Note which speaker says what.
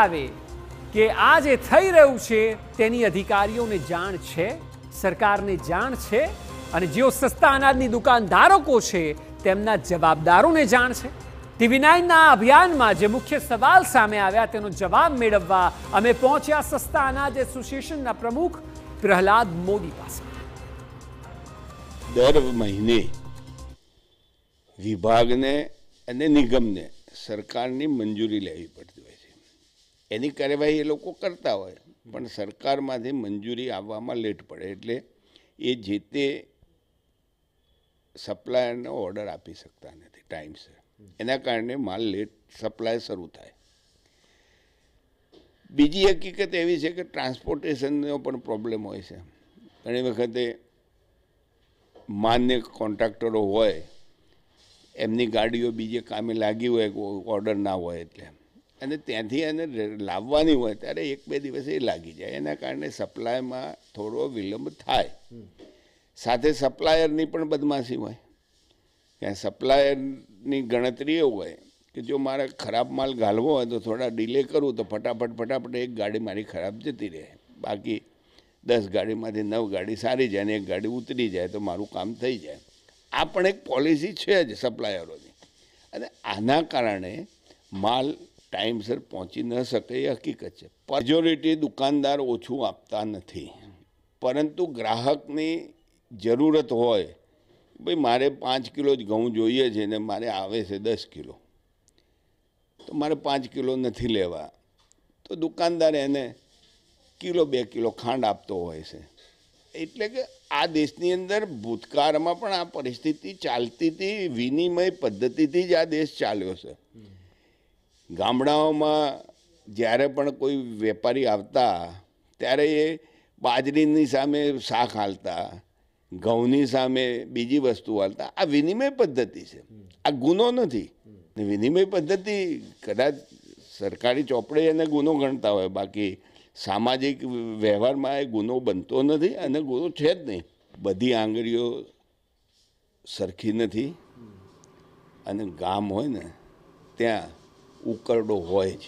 Speaker 1: આવે કે આ જે થઈ રહ્યું છે તેની અધિકારીઓને જાણ છે સરકારને જાણ છે અને જેઓ સસ્તા અનાજની દુકાનધારકો છે તેમના જવાબદારોને જાણ છે ટીવી નાઇનના અભિયાનમાં જે મુખ્ય સવાલ સામે આવ્યા તેનો જવાબ મેળવવા અમે પહોંચ્યા સસ્તા અનાજ એસોસિએશનના પ્રમુખ પ્રહલાદ મોદી પાસે
Speaker 2: દર મહિને વિભાગને અને નિગમને સરકારની મંજૂરી લેવી પડતી એની કાર્યવાહી એ લોકો કરતા હોય પણ સરકારમાંથી મંજૂરી આવવામાં લેટ પડે એટલે એ જે તે સપ્લાયરને ઓર્ડર આપી શકતા નથી ટાઈમસર એના કારણે માલ લેટ સપ્લાય શરૂ થાય બીજી હકીકત એવી છે કે ટ્રાન્સપોર્ટેશનનો પણ પ્રોબ્લેમ હોય છે ઘણી વખતે માન્ય કોન્ટ્રાક્ટરો હોય એમની ગાડીઓ બીજે કામે લાગી હોય ઓર્ડર ના હોય એટલે એમ અને ત્યાંથી એને લાવવાની હોય ત્યારે એક બે દિવસ એ લાગી જાય એના કારણે સપ્લાયમાં થોડો વિલંબ થાય સાથે સપ્લાયરની પણ બદમાશી હોય ત્યાં સપ્લાયરની ગણતરી એવું હોય કે જો મારે ખરાબ માલ ઘાલવો હોય તો થોડા ડિલે કરું તો ફટાફટ ફટાફટ એક ગાડી મારી ખરાબ જતી રહે બાકી દસ ગાડીમાંથી નવ ગાડી સારી જાય અને એક ગાડી ઉતરી જાય તો મારું કામ થઈ જાય આ પણ એક પોલિસી છે જ સપ્લાયરોની અને આના કારણે માલ ટાઈમસર પહોંચી ન શકે એ હકીકત છે મેજોરિટી દુકાનદાર ઓછું આપતા નથી પરંતુ ગ્રાહકની જરૂરત હોય ભાઈ મારે પાંચ કિલો જ ઘઉં જોઈએ છે ને મારે આવે છે દસ કિલો તો મારે પાંચ કિલો નથી લેવા તો દુકાનદાર એને કિલો બે કિલો ખાંડ આપતો હોય છે એટલે કે આ દેશની અંદર ભૂતકાળમાં પણ આ પરિસ્થિતિ ચાલતી હતી વિનિમય પદ્ધતિથી જ આ દેશ ચાલ્યો છે ગામડાઓમાં જ્યારે પણ કોઈ વેપારી આવતા ત્યારે એ બાજરીની સામે શાક હાલતા ઘઉંની સામે બીજી વસ્તુ હાલતા આ વિનિમય પદ્ધતિ છે આ ગુનો નથી વિનિમય પદ્ધતિ કદાચ સરકારી ચોપડે એને ગુનો ગણતા હોય બાકી સામાજિક વ્યવહારમાં એ ગુનો બનતો નથી અને ગુનો છે જ નહીં બધી આંગળીઓ સરખી નથી અને ગામ હોય ને ત્યાં ઉકરડો હોય જ